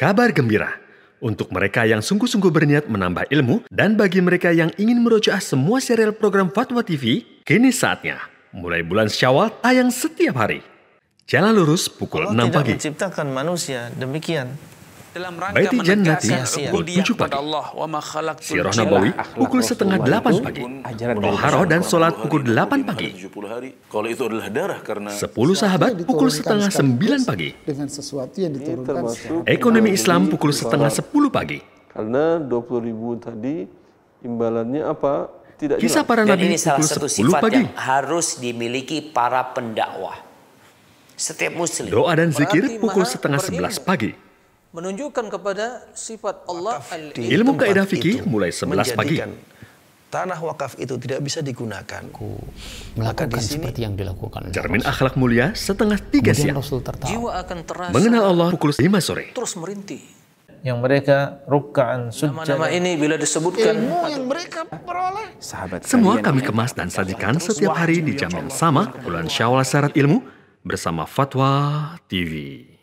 Kabar gembira untuk mereka yang sungguh-sungguh berniat menambah ilmu dan bagi mereka yang ingin merujuk semua serial program Fatwa TV, kini saatnya. Mulai bulan Syawal tayang setiap hari. Jalan lurus pukul Allah 6 tidak pagi. menciptakan manusia demikian dalam rangka Baiti Jannati, iya, iya. pukul 7 pagi. Sirah Nabawi, pukul setengah 8 pagi. Muharrah dan sholat pukul 8 pagi. 10 sahabat pukul setengah 9 pagi. Ekonomi Islam pukul setengah 10 pagi. Karena puluh ribu tadi imbalannya apa? Tidak Kisah para nabi ini salah satu sifat pagi. yang harus dimiliki para pendakwah. Setiap muslim. Doa dan zikir pukul setengah 11 pagi menunjukkan kepada sifat Allah al Ilmu kaidah fikih mulai 11 pagi. Tanah wakaf itu tidak bisa digunakan. Ku melakukan di sini, seperti yang dilakukan. Cermin akhlak mulia setengah tiga siang. Rasul tertawa. Jiwa akan terasa. Mengenal Allah pukul 5 sore. Terus merintih. Yang mereka rukaan sujud. Nama-nama ini bila disebutkan. Ilmu yang mereka peroleh. Sahabat Semua kami kemas dan sajikan setiap hari di ya jam yang sama. Bulan syawal syarat ilmu bersama Fatwa TV.